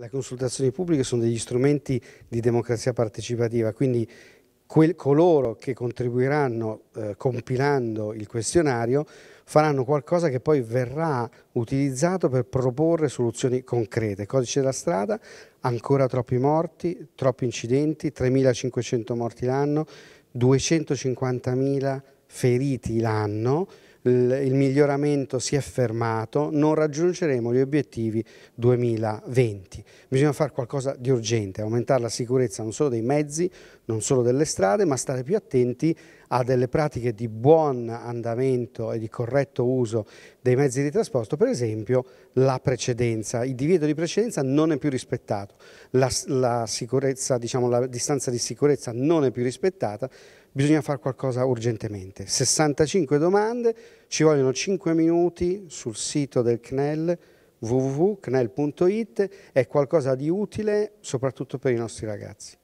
le consultazioni pubbliche sono degli strumenti di democrazia partecipativa, quindi quel, coloro che contribuiranno eh, compilando il questionario faranno qualcosa che poi verrà utilizzato per proporre soluzioni concrete. Codice della strada, ancora troppi morti, troppi incidenti, 3.500 morti l'anno, 250.000 feriti l'anno, il miglioramento si è fermato, non raggiungeremo gli obiettivi 2020. Bisogna fare qualcosa di urgente, aumentare la sicurezza non solo dei mezzi, non solo delle strade, ma stare più attenti a delle pratiche di buon andamento e di corretto uso dei mezzi di trasporto, per esempio la precedenza, il divieto di precedenza non è più rispettato, la, la, diciamo, la distanza di sicurezza non è più rispettata, bisogna fare qualcosa urgentemente. 65 domande, ci vogliono 5 minuti sul sito del CNEL www.cnel.it, è qualcosa di utile soprattutto per i nostri ragazzi.